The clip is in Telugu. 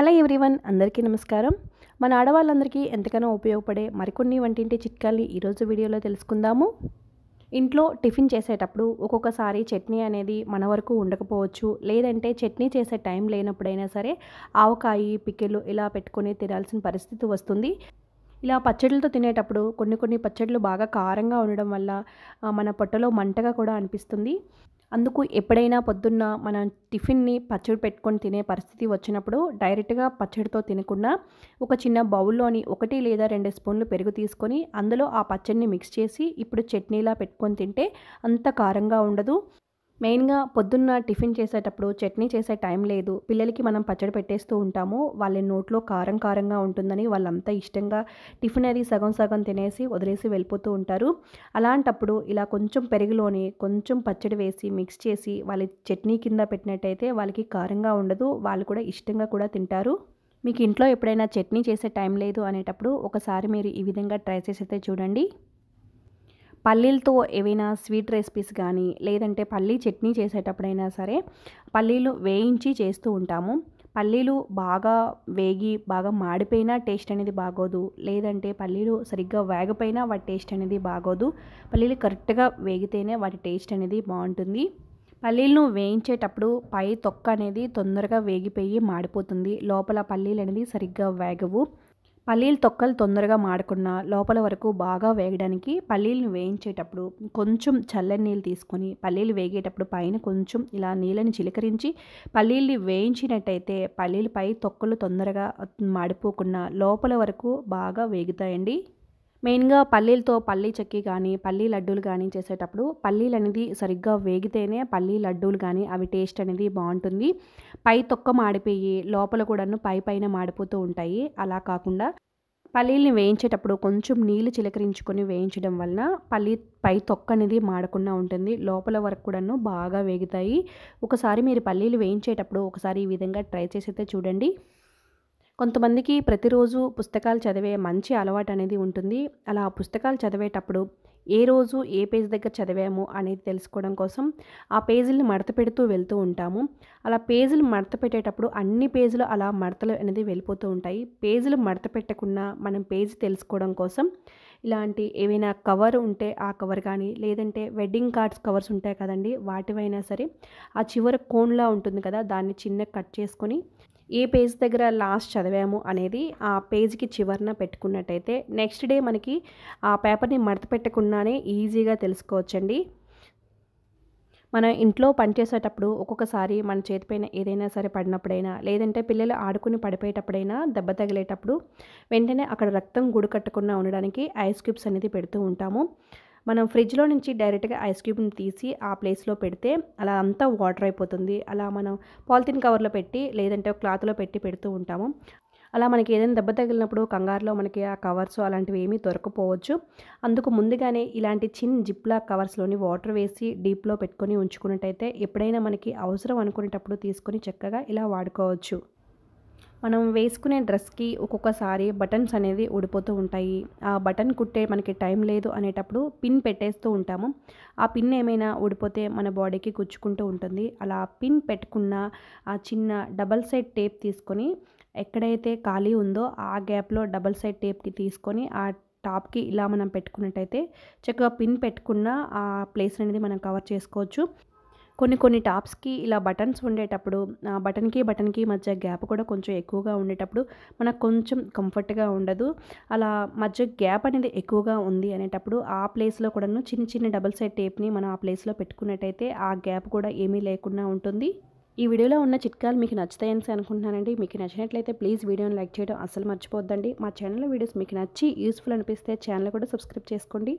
హలో ఎవ్రీవన్ అందరికీ నమస్కారం మన ఆడవాళ్ళందరికీ ఎంతగానో ఉపయోగపడే మరికొన్ని వంటింటి చిట్కాల్ని ఈరోజు వీడియోలో తెలుసుకుందాము ఇంట్లో టిఫిన్ చేసేటప్పుడు ఒక్కొక్కసారి చట్నీ అనేది మన వరకు ఉండకపోవచ్చు లేదంటే చట్నీ చేసే టైం లేనప్పుడైనా సరే ఆవకాయి పిక్కెలు ఇలా పెట్టుకొని తినాల్సిన పరిస్థితి వస్తుంది ఇలా పచ్చడిలతో తినేటప్పుడు కొన్ని కొన్ని పచ్చళ్ళు బాగా కారంగా ఉండడం వల్ల మన పొట్టలో మంటగా కూడా అనిపిస్తుంది అందుకు ఎప్పుడైనా పొద్దున్న మన టిఫిన్ని పచ్చడి పెట్టుకొని తినే పరిస్థితి వచ్చినప్పుడు డైరెక్ట్గా పచ్చడితో తినకుండా ఒక చిన్న బౌల్లోని ఒకటి లేదా రెండు స్పూన్లు పెరుగు తీసుకొని అందులో ఆ పచ్చడిని మిక్స్ చేసి ఇప్పుడు చట్నీలా పెట్టుకొని తింటే అంత కారంగా ఉండదు మెయిన్గా పొద్దున్న టిఫిన్ చేసేటప్పుడు చట్నీ చేసే టైం లేదు పిల్లలకి మనం పచ్చడి పెట్టేస్తూ ఉంటాము వాళ్ళ నోట్లో కారం కారంగా ఉంటుందని వాళ్ళంతా ఇష్టంగా టిఫిన్ అది సగం సగం తినేసి వదిలేసి వెళ్ళిపోతూ ఉంటారు అలాంటప్పుడు ఇలా కొంచెం పెరుగులోని కొంచెం పచ్చడి వేసి మిక్స్ చేసి వాళ్ళ చట్నీ కింద పెట్టినట్టయితే వాళ్ళకి కారంగా ఉండదు వాళ్ళు కూడా ఇష్టంగా కూడా తింటారు మీకు ఇంట్లో ఎప్పుడైనా చట్నీ చేసే టైం లేదు అనేటప్పుడు ఒకసారి మీరు ఈ విధంగా ట్రై చేసి అయితే చూడండి పల్లీలతో ఏవైనా స్వీట్ రెసిపీస్ కానీ లేదంటే పల్లీ చట్నీ చేసేటప్పుడైనా సరే పల్లీలు వేయించి చేస్తూ ఉంటాము పల్లీలు బాగా వేగి బాగా మాడిపోయినా టేస్ట్ అనేది బాగోదు లేదంటే పల్లీలు సరిగ్గా వేగపోయినా వాటి టేస్ట్ అనేది బాగోదు పల్లీలు కరెక్ట్గా వేగితేనే వాటి టేస్ట్ అనేది బాగుంటుంది పల్లీలను వేయించేటప్పుడు పై తొక్క అనేది తొందరగా వేగిపోయి మాడిపోతుంది లోపల పల్లీలు అనేది సరిగ్గా వేగవు పల్లీలు తొక్కలు తొందరగా మాడకున్న లోపల వరకు బాగా వేగడానికి పల్లీలను వేయించేటప్పుడు కొంచెం చల్లని నీళ్ళు తీసుకొని పల్లీలు వేగేటప్పుడు పైన కొంచెం ఇలా నీళ్ళని చిలకరించి పల్లీల్ని వేయించినట్టయితే పల్లీలపై తొక్కలు తొందరగా మాడిపోకుండా లోపల వరకు బాగా వేగుతాయండి మెయిన్గా పల్లీలతో పల్లీ చెక్కి కానీ పల్లీ లడ్డూలు కానీ చేసేటప్పుడు పల్లీలు అనేది సరిగ్గా వేగితేనే పల్లీ లడ్డూలు కానీ అవి టేస్ట్ అనేది బాగుంటుంది పై తొక్క మాడిపోయి లోపల కూడాను పై పైన మాడిపోతూ ఉంటాయి అలా కాకుండా పల్లీల్ని వేయించేటప్పుడు కొంచెం నీళ్ళు చిలకరించుకొని వేయించడం వలన పల్లీ పై తొక్క అనేది మాడకుండా ఉంటుంది లోపల వరకు కూడాను బాగా వేగుతాయి ఒకసారి మీరు పల్లీలు వేయించేటప్పుడు ఒకసారి ఈ విధంగా ట్రై చేసి చూడండి కొంతమందికి ప్రతిరోజు పుస్తకాలు చదివే మంచి అలవాటు అనేది ఉంటుంది అలా పుస్తకాలు చదివేటప్పుడు ఏ రోజు ఏ పేజ్ దగ్గర చదివాము అనేది తెలుసుకోవడం కోసం ఆ పేజీలను మడత పెడుతూ వెళ్తూ ఉంటాము అలా పేజీలు మడత పెట్టేటప్పుడు అన్ని పేజీలు అలా మడతలు అనేది వెళ్ళిపోతూ ఉంటాయి పేజీలు మడత పెట్టకుండా మనం పేజీ తెలుసుకోవడం కోసం ఇలాంటి ఏవైనా కవర్ ఉంటే ఆ కవర్ కానీ లేదంటే వెడ్డింగ్ కార్డ్స్ కవర్స్ ఉంటాయి కదండి వాటివైనా సరే ఆ చివరి కోన్లా ఉంటుంది కదా దాన్ని చిన్న కట్ చేసుకొని ఏ పేజ్ దగ్గర లాస్ట్ చదివాము అనేది ఆ పేజ్కి చివరన పెట్టుకున్నట్టయితే నెక్స్ట్ డే మనకి ఆ పేపర్ని మడత పెట్టకుండానే ఈజీగా తెలుసుకోవచ్చండి మనం ఇంట్లో పనిచేసేటప్పుడు ఒక్కొక్కసారి మన చేతిపైన ఏదైనా సరే పడినప్పుడైనా లేదంటే పిల్లలు ఆడుకుని పడిపోయేటప్పుడైనా దెబ్బ తగిలేటప్పుడు వెంటనే అక్కడ రక్తం గుడి కట్టకుండా ఉండడానికి ఐస్ క్యూబ్స్ అనేది పెడుతూ ఉంటాము మనం ఫ్రిడ్జ్లో నుంచి డైరెక్ట్గా ఐస్ క్యూబ్ని తీసి ఆ ప్లేస్లో పెడితే అలా అంతా వాటర్ అయిపోతుంది అలా మనం పాలిథిన్ కవర్లో పెట్టి లేదంటే క్లాత్లో పెట్టి పెడుతూ ఉంటాము అలా మనకి ఏదైనా దెబ్బ తగిలినప్పుడు కంగారులో మనకి ఆ కవర్స్ అలాంటివి ఏమీ దొరకపోవచ్చు అందుకు ముందుగానే ఇలాంటి చిన్న జిప్లా కవర్స్లోని వాటర్ వేసి డీప్లో పెట్టుకొని ఉంచుకున్నట్టయితే ఎప్పుడైనా మనకి అవసరం అనుకునేటప్పుడు తీసుకొని చక్కగా ఇలా వాడుకోవచ్చు మనం వేసుకునే డ్రెస్కి ఒక్కొక్కసారి బటన్స్ అనేది ఊడిపోతూ ఉంటాయి ఆ బటన్ కుట్టే మనకి టైం లేదు అనేటప్పుడు పిన్ పెట్టేస్తూ ఉంటాము ఆ పిన్ ఏమైనా ఊడిపోతే మన బాడీకి గుచ్చుకుంటూ ఉంటుంది అలా పిన్ పెట్టుకున్న ఆ చిన్న డబల్ సైడ్ టేప్ తీసుకొని ఎక్కడైతే ఖాళీ ఉందో ఆ గ్యాప్లో డబల్ సైడ్ టేప్కి తీసుకొని ఆ టాప్కి ఇలా మనం పెట్టుకున్నట్టయితే చక్కగా పిన్ పెట్టుకున్న ఆ ప్లేస్ అనేది మనం కవర్ చేసుకోవచ్చు కొన్ని కొన్ని టాప్స్కి ఇలా బటన్స్ ఉండేటప్పుడు ఆ బటన్కి బటన్కి మధ్య గ్యాప్ కూడా కొంచెం ఎక్కువగా ఉండేటప్పుడు మనకు కొంచెం కంఫర్ట్గా ఉండదు అలా మధ్య గ్యాప్ అనేది ఎక్కువగా ఉంది అనేటప్పుడు ఆ ప్లేస్లో కూడాను చిన్న చిన్న డబల్ సైడ్ టేప్ని మనం ఆ ప్లేస్లో పెట్టుకున్నట్టయితే ఆ గ్యాప్ కూడా ఏమీ లేకుండా ఉంటుంది ఈ వీడియోలో ఉన్న చిట్కాలు మీకు నచ్చుతాయని అనుకుంటున్నానండి మీకు నచ్చినట్లయితే ప్లీజ్ వీడియోని లైక్ చేయడం అసలు మర్చిపోద్దండి మా ఛానల్లో వీడియోస్ మీకు నచ్చి యూస్ఫుల్ అనిపిస్తే ఛానల్ కూడా సబ్స్క్రైబ్ చేసుకోండి